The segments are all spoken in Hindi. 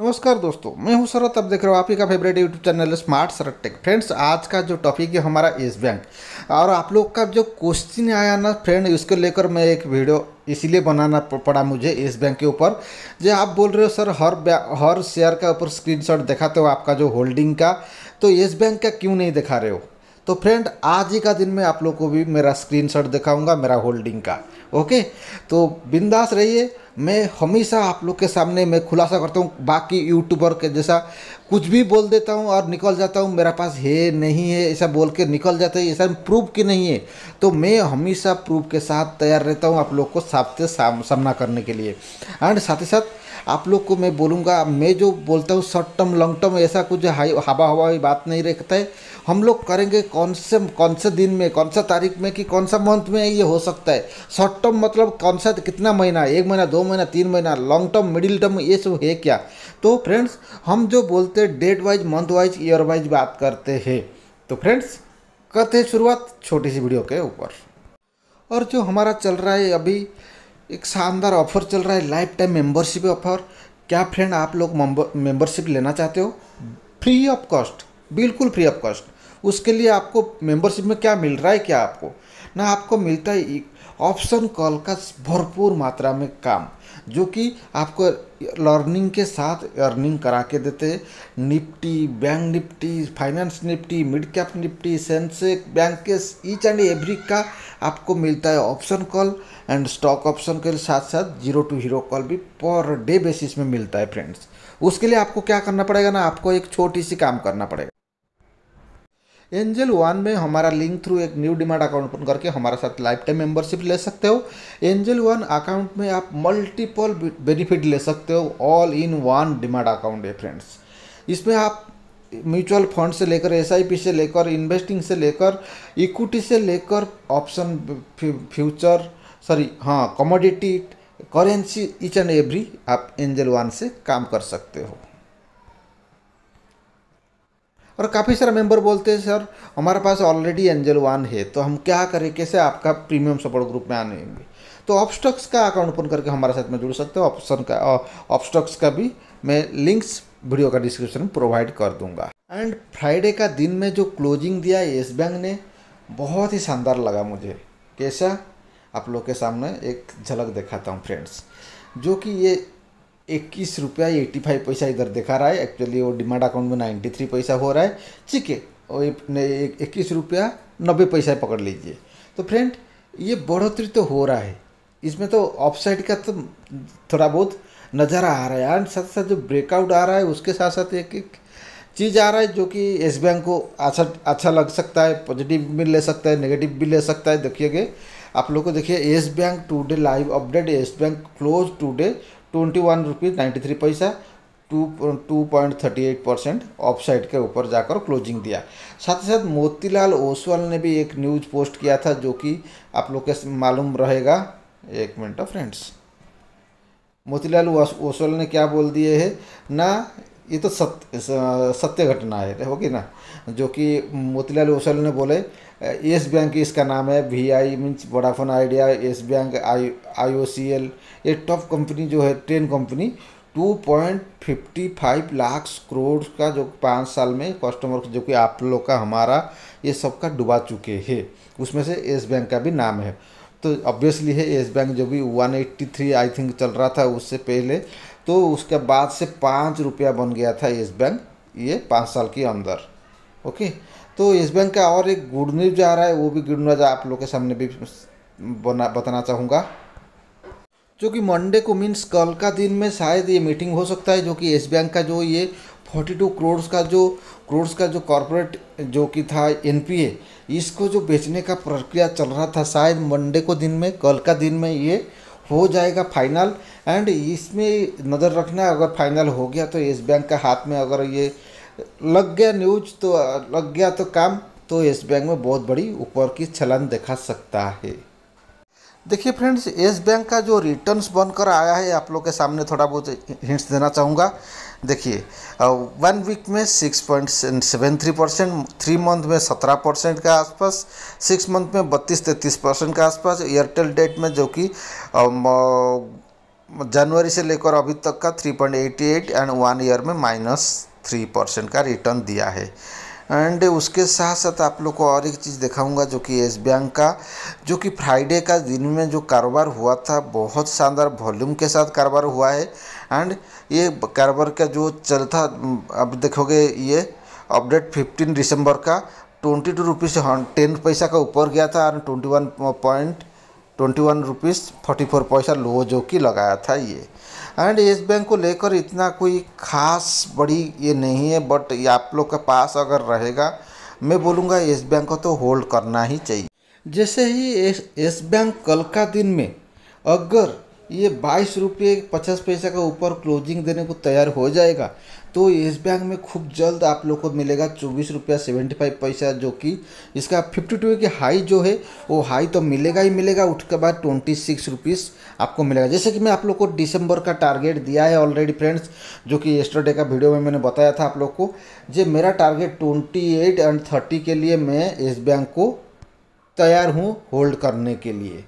नमस्कार दोस्तों मैं हूं शरत अब देख रहे हो आप ही का favourite YouTube channel smart Sharat tech friends आज का जो टॉपिक है हमारा येस बैंक और आप लोग का जो क्वेश्चन आया ना फ्रेंड इसको लेकर मैं एक वीडियो इसीलिए बनाना पड़ा मुझे येस बैंक के ऊपर जो आप बोल रहे हो सर हर हर शेयर का ऊपर शॉट दिखाते हो आपका जो होल्डिंग का तो येस बैंक का क्यों नहीं दिखा रहे हो तो फ्रेंड आज ही का दिन में आप लोग को भी मेरा स्क्रीन दिखाऊंगा मेरा होल्डिंग का ओके तो बिंदास रहिए मैं हमेशा आप लोग के सामने मैं खुलासा करता हूँ बाकी यूट्यूबर के जैसा कुछ भी बोल देता हूँ और निकल जाता हूँ मेरा पास है नहीं है ऐसा बोल के निकल जाता है ऐसा प्रूफ की नहीं है तो मैं हमेशा प्रूफ के साथ तैयार रहता हूँ आप लोग को साफ सामना करने के लिए एंड साथ ही साथ आप लोग को मैं बोलूँगा मैं जो बोलता हूँ शॉर्ट टर्म लॉन्ग टर्म ऐसा कुछ हाई हवा भी बात नहीं रखता है हम लोग करेंगे कौन से कौन से दिन में कौन सा तारीख में कि कौन सा मंथ में ये हो सकता है शॉर्ट टर्म मतलब कौन सा कितना महीना एक महीना दो महीना तीन महीना लॉन्ग टर्म मिडिल टर्म ये सब है क्या तो फ्रेंड्स हम जो बोलते हैं date wise month wise year wise बात करते हैं तो फ्रेंड्स करते हैं शुरुआत छोटी सी वीडियो के ऊपर और जो हमारा चल रहा है अभी एक शानदार ऑफर चल रहा है लाइफ टाइम मेंबरशिप ऑफर क्या फ्रेंड आप लोग मेंबरशिप लेना चाहते हो फ्री ऑफ कॉस्ट बिल्कुल फ्री ऑफ कॉस्ट उसके लिए आपको मेंबरशिप में क्या मिल रहा है क्या आपको ना आपको मिलता है ऑप्शन कॉल का भरपूर मात्रा में काम जो कि आपको लर्निंग के साथ अर्निंग करा के देते Nifty bank Nifty finance Nifty mid cap Nifty Sensex bank के ईच एंड एवरी का आपको मिलता है option call and stock option के साथ साथ जीरो टू हीरो कॉल भी पर डे बेसिस में मिलता है फ्रेंड्स उसके लिए आपको क्या करना पड़ेगा ना आपको एक छोटी सी काम करना पड़ेगा एंजल वन में हमारा लिंक थ्रू एक न्यू डिमांड अकाउंट ओपन करके हमारे साथ लाइफ टाइम मेंबरशिप ले सकते हो एंजल वन अकाउंट में आप मल्टीपल बेनिफिट ले सकते हो all in one demat account है फ्रेंड्स इसमें आप म्यूचुअल फंड से लेकर एस से लेकर इन्वेस्टिंग से लेकर इक्विटी से लेकर ऑप्शन फ्यूचर सॉरी हाँ commodity currency each and every आप एंजल वन से काम कर सकते हो और काफ़ी सारे मेंबर बोलते हैं सर हमारे पास ऑलरेडी एंजल वन है तो हम क्या करें कैसे आपका प्रीमियम सपोर्ट ग्रुप में आने तो ऑपस्टॉक्स का अकाउंट ओपन करके हमारे साथ में जुड़ सकते हो ऑप्शन का ऑपस्टॉक्स का भी मैं लिंक्स वीडियो का डिस्क्रिप्शन में प्रोवाइड कर दूंगा एंड फ्राइडे का दिन में जो क्लोजिंग दिया येस बैंक ने बहुत ही शानदार लगा मुझे कैसा आप लोग के सामने एक झलक दिखाता हूँ फ्रेंड्स जो कि ये इक्कीस रुपया एट्टी फाइव पैसा इधर दिखा रहा है एक्चुअली वो डिमांड अकाउंट में नाइन्टी थ्री पैसा हो रहा है ठीक है और इक्कीस रुपया नब्बे पैसा पकड़ लीजिए तो फ्रेंड ये बढ़ोतरी तो हो रहा है इसमें तो ऑफ साइड का तो थोड़ा बहुत नज़ारा आ रहा है एंड साथ साथ जो ब्रेकआउट आ रहा है उसके साथ साथ एक एक चीज़ आ रहा है जो कि एस बैंक को अच्छा अच्छा लग सकता है पॉजिटिव भी ले सकता है नेगेटिव भी ले सकता है देखिए आप लोग को देखिए Yes Bank today live update Yes Bank close today twenty one rupees ninety three पैसा two two point thirty eight percent off side के ऊपर जाकर क्लोजिंग दिया साथ ही साथ मोतीलाल ओसवाल ने भी एक न्यूज़ पोस्ट किया था जो कि आप लोग के मालूम रहेगा एक मिनट फ्रेंड्स मोतीलाल ओसवाल ने क्या बोल दिए है ना ये तो सत्य सत्य घटना है होगी ना जो कि मोतीलाल ओसल ने बोले येस बैंक इसका नाम है V I means Vodafone Idea Yes Bank I I O C L ये टॉप कंपनी जो है ट्रेन कंपनी 2.55 लाख करोड़ का जो पाँच साल में कस्टमर जो कि आप लोग का हमारा ये सब का डुबा चुके हैं उसमें से एस बैंक का भी नाम है तो ऑब्वियसली है येस बैंक जो भी 183 आई थिंक चल रहा था उससे पहले तो उसके बाद से पाँच रुपया बन गया था येस बैंक ये पाँच साल के अंदर ओके तो येस बैंक का और एक गुड न्यूज आ रहा है वो भी गुड न्यूज आप लोग के सामने भी बना बताना चाहूँगा जो कि मंडे को मीन्स कल का दिन में शायद ये मीटिंग हो सकता है जो कि येस बैंक का जो ये 42 करोड़ का जो करोड़ का जो कॉरपोरेट जो कि था एनपीए इसको जो बेचने का प्रक्रिया चल रहा था शायद मंडे को दिन में कल का दिन में ये हो जाएगा फाइनल एंड इसमें नज़र रखना अगर फाइनल हो गया तो येस बैंक के हाथ में अगर ये लग गया न्यूज तो लग गया तो काम तो येस बैंक में बहुत बड़ी ऊपर की छलन दिखा सकता है देखिए फ्रेंड्स येस बैंक का जो रिटर्न्स बनकर आया है आप लोग के सामने थोड़ा बहुत हिंट्स देना चाहूँगा देखिए वन वीक में six point seven three percent three month में सत्रह परसेंट के आसपास सिक्स मंथ में बत्तीस तैंतीस परसेंट के आसपास एयरटेल डेट में जो कि जनवरी से लेकर अभी तक का three point eighty eight and one year में माइनस थ्री परसेंट का रिटर्न दिया है एंड उसके साथ साथ आप लोग को और एक चीज़ दिखाऊंगा जो कि येस बैंक का जो कि फ्राइडे का दिन में जो कारोबार हुआ था बहुत शानदार वॉल्यूम के साथ कारोबार हुआ है एंड ये कारोबार का जो चलता अब देखोगे ये अपडेट फिफ्टीन दिसंबर का ट्वेंटी टू रुपीज़ टेन पैसा का ऊपर गया था और twenty one point twenty one rupees thirty four पैसा लो जो कि लगाया था ये एंड येस बैंक को लेकर इतना कोई खास बड़ी ये नहीं है बट ये आप लोग के पास अगर रहेगा मैं बोलूँगा येस बैंक को तो होल्ड करना ही चाहिए जैसे ही येस बैंक कल का दिन में अगर ये बाईस रुपये पचास पैसा का ऊपर क्लोजिंग देने को तैयार हो जाएगा तो येस बैंक में खूब जल्द आप लोग को मिलेगा चौबीस रुपया सेवेंटी फाइव पैसा जो कि इसका फिफ्टी टू की हाई जो है वो हाई तो मिलेगा ही मिलेगा उसके बाद ट्वेंटी सिक्स रुपीज़ आपको मिलेगा जैसे कि मैं आप लोग को दिसंबर का टारगेट दिया है ऑलरेडी फ्रेंड्स जो कि येस्टरडे का वीडियो में मैंने बताया था आप लोग को जे मेरा target twenty eight and thirty के लिए मैं येस बैंक को तैयार हूँ होल्ड करने के लिए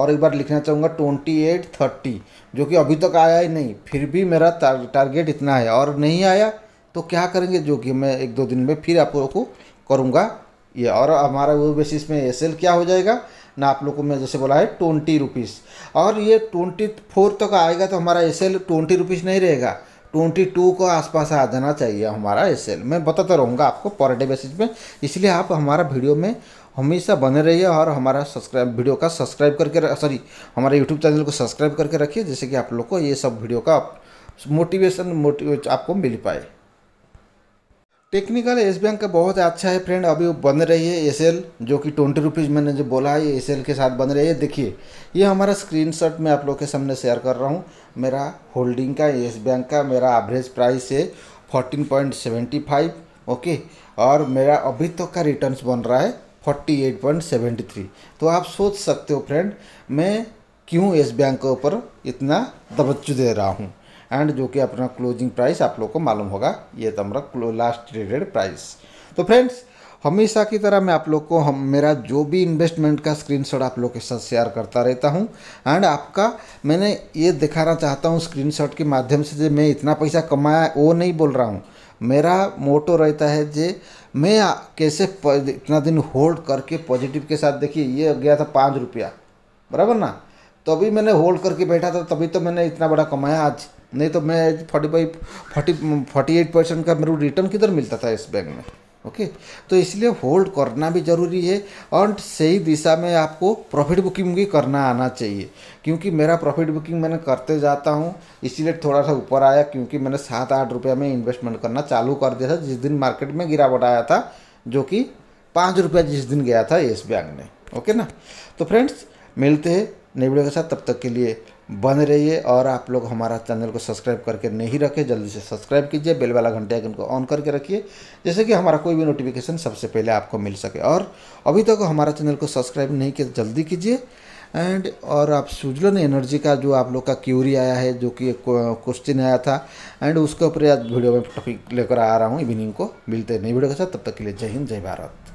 और एक बार लिखना चाहूँगा ट्वेंटी एट थर्टी जो कि अभी तक आया ही नहीं फिर भी मेरा टारगेट इतना है और नहीं आया तो क्या करेंगे जो कि मैं एक दो दिन में फिर आप लोगों को करूँगा ये और हमारा वो बेसिस में एस क्या हो जाएगा ना आप लोग को मैं जैसे बोला है ट्वेंटी रुपीज़ और ये ट्वेंटी फोर तक आएगा तो हमारा एस एल ट्वेंटी रुपीज़ नहीं रहेगा ट्वेंटी टू को आसपास आ जाना चाहिए हमारा एस एल मैं बताता रहूँगा आपको पर डे बेसिस में इसलिए आप हमारा वीडियो में हमेशा बने रहिए और हमारा सब्सक्राइब वीडियो का सब्सक्राइब करके सॉरी हमारे यूट्यूब चैनल को सब्सक्राइब करके रखिए जैसे कि आप लोग को ये सब वीडियो का मोटिवेशन मोटिवेट आपको मिल पाए टेक्निकल एस बैंक का बहुत अच्छा है फ्रेंड अभी बन रही है एस जो कि ट्वेंटी रुपीज़ मैंने जो बोला है ये एस के साथ बन रही है देखिए ये हमारा स्क्रीनशॉट मैं आप लोग के सामने शेयर कर रहा हूँ मेरा होल्डिंग का येस बैंक का मेरा एवरेज प्राइस है fourteen point seventy five okay और मेरा अभी तक तो का रिटर्न बन रहा है 48.73 तो आप सोच सकते हो फ्रेंड मैं क्यों इस बैंक के ऊपर इतना तवज्जो दे रहा हूँ एंड जो कि अपना क्लोजिंग प्राइस आप लोग को मालूम होगा ये था हमारा लास्ट ट्रेडेड प्राइस तो फ्रेंड्स हमेशा की तरह मैं आप लोग को हम मेरा जो भी इन्वेस्टमेंट का स्क्रीनशॉट आप लोग के साथ शेयर करता रहता हूं एंड आपका मैंने ये दिखाना चाहता हूं स्क्रीनशॉट के माध्यम से जो मैं इतना पैसा कमाया वो नहीं बोल रहा हूं मेरा मोटो रहता है जे मैं कैसे इतना दिन होल्ड करके पॉजिटिव के साथ देखिए ये गया था पाँच रुपया बराबर ना तो अभी मैंने होल्ड करके बैठा था तभी तो मैंने इतना बड़ा कमाया आज नहीं तो मैं forty five forty forty eight percent का मेरे को रिटर्न किधर मिलता था इस बैंक में ओके तो इसलिए होल्ड करना भी ज़रूरी है और सही दिशा में आपको प्रॉफिट बुकिंग भी करना आना चाहिए क्योंकि मेरा प्रॉफिट बुकिंग मैंने करते जाता हूँ इसीलिए थोड़ा सा ऊपर आया क्योंकि मैंने सात आठ रुपया में इन्वेस्टमेंट करना चालू कर दिया था जिस दिन मार्केट में गिरावट आया था जो कि पाँच रुपया जिस दिन गया था येस बैंक ने ओके ना तो फ्रेंड्स मिलते हैं नई वीडियो के साथ तब तक के लिए रही रहिए और आप लोग हमारा चैनल को सब्सक्राइब करके नहीं रखें जल्दी से सब्सक्राइब कीजिए बेल वाला घंटे आइकन को ऑन करके रखिए जैसे कि हमारा कोई भी नोटिफिकेशन सबसे पहले आपको मिल सके और अभी तक तो हमारा चैनल को सब्सक्राइब नहीं किया जल्दी कीजिए एंड और आप सुजलन एनर्जी का जो आप लोग का क्यूरी आया है जो कि क्वेश्चन आया था एंड उसके ऊपर आज वीडियो में टॉपिक लेकर आ रहा हूँ इवनिंग को मिलते नई वीडियो के साथ तब तक के लिए जय हिंद जय भारत